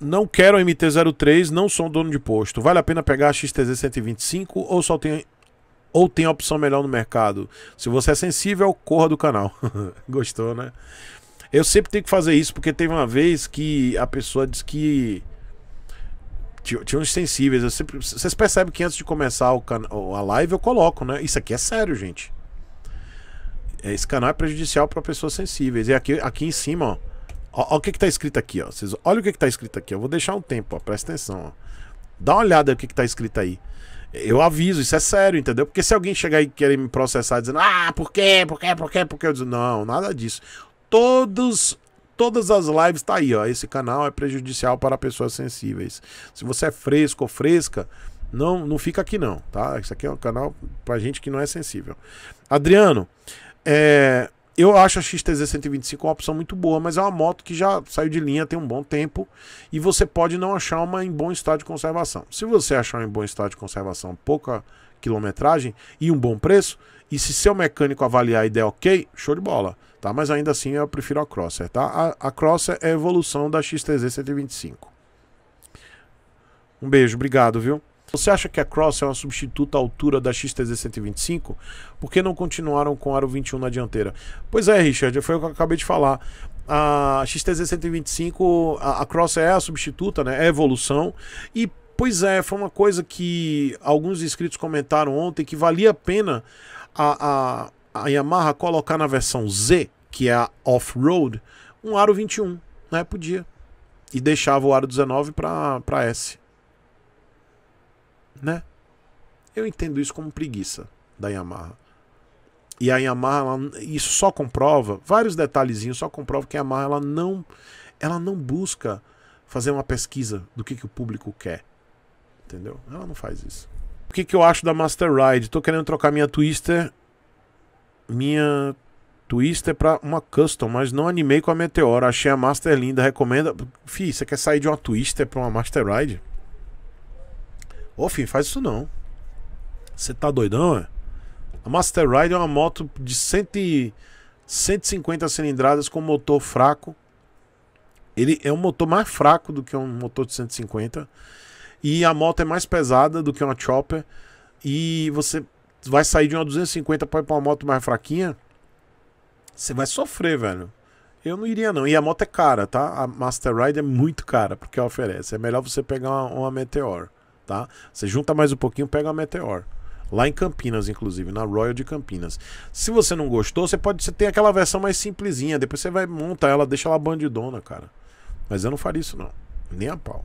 não quero MT-03, não sou dono de posto. Vale a pena pegar a XTZ-125 ou só tem ou tem opção melhor no mercado? Se você é sensível, corra do canal. Gostou, né? Eu sempre tenho que fazer isso porque teve uma vez que a pessoa disse que tinha uns sensíveis. Eu sempre, vocês percebem que antes de começar o can... a live eu coloco, né? Isso aqui é sério, gente. É, esse canal é prejudicial para pessoas sensíveis. E aqui, aqui em cima, ó Olha o que está escrito aqui, ó. Vocês, olha o que está escrito aqui. Eu vou deixar um tempo, ó. Presta atenção, ó. Dá uma olhada o que está escrito aí. Eu aviso, isso é sério, entendeu? Porque se alguém chegar e querer me processar dizendo, ah, por quê, por quê, por quê, por quê? Eu digo, não, nada disso. Todos todas as lives tá aí, ó. Esse canal é prejudicial para pessoas sensíveis. Se você é fresco ou fresca, não, não fica aqui não, tá? Isso aqui é um canal para gente que não é sensível. Adriano, é, eu acho a XTZ 125 uma opção muito boa, mas é uma moto que já saiu de linha tem um bom tempo e você pode não achar uma em bom estado de conservação. Se você achar uma em bom estado de conservação, pouca quilometragem e um bom preço, e se seu mecânico avaliar e der ok, show de bola, tá? Mas ainda assim eu prefiro a Crosser, tá? A, a Crosser é a evolução da XTZ 125. Um beijo, obrigado, viu? Você acha que a Cross é uma substituta à altura da XTZ 125? Por que não continuaram com o Aro 21 na dianteira? Pois é, Richard, foi o que eu acabei de falar. A XTZ 125, a, Cross é a substituta, né? É a evolução. E, pois é, foi uma coisa que alguns inscritos comentaram ontem que valia a pena a, a, a Yamaha colocar na versão Z, que é a off-road, um Aro 21, né? Podia. E deixava o Aro 19 para S né? Eu entendo isso como preguiça da Yamaha. E a Yamaha, ela, isso só comprova, vários detalhezinhos só comprova que a Yamaha ela não, ela não busca fazer uma pesquisa do que, que o público quer. Entendeu? Ela não faz isso. O que, que eu acho da Master Ride? Tô querendo trocar minha Twister. Minha Twister pra uma Custom, mas não animei com a Meteora. Achei a Master linda, recomenda. Fih, você quer sair de uma Twister pra uma Master Ride? Ô, filho, faz isso não. Você tá doidão, é? A Master Ride é uma moto de 100, 150 cilindradas com motor fraco. Ele é um motor mais fraco do que um motor de 150. E a moto é mais pesada do que uma Chopper. E você vai sair de uma 250 para ir pra uma moto mais fraquinha. Você vai sofrer, velho. Eu não iria, não. E a moto é cara, tá? A Master Ride é muito cara, porque ela oferece. É melhor você pegar uma, uma Meteor tá? Você junta mais um pouquinho, pega a Meteor. Lá em Campinas, inclusive, na Royal de Campinas. Se você não gostou, você pode você tem aquela versão mais simplesinha. Depois você vai montar ela, deixa ela bandidona, cara. Mas eu não faria isso, não. Nem a pau.